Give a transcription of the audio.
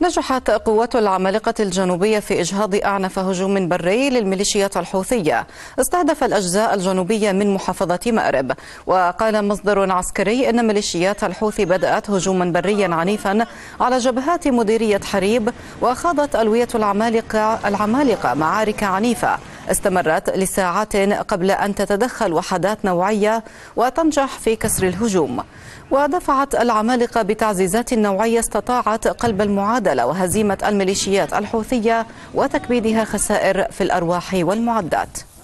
نجحت قوات العمالقة الجنوبية في إجهاض أعنف هجوم بري للميليشيات الحوثية استهدف الأجزاء الجنوبية من محافظة مأرب وقال مصدر عسكري أن ميليشيات الحوثي بدأت هجوما بريا عنيفا على جبهات مديرية حريب وخاضت ألوية العمالقة, العمالقة معارك عنيفة استمرت لساعات قبل أن تتدخل وحدات نوعية وتنجح في كسر الهجوم ودفعت العمالقة بتعزيزات نوعية استطاعت قلب المعادلة وهزيمة الميليشيات الحوثية وتكبيدها خسائر في الأرواح والمعدات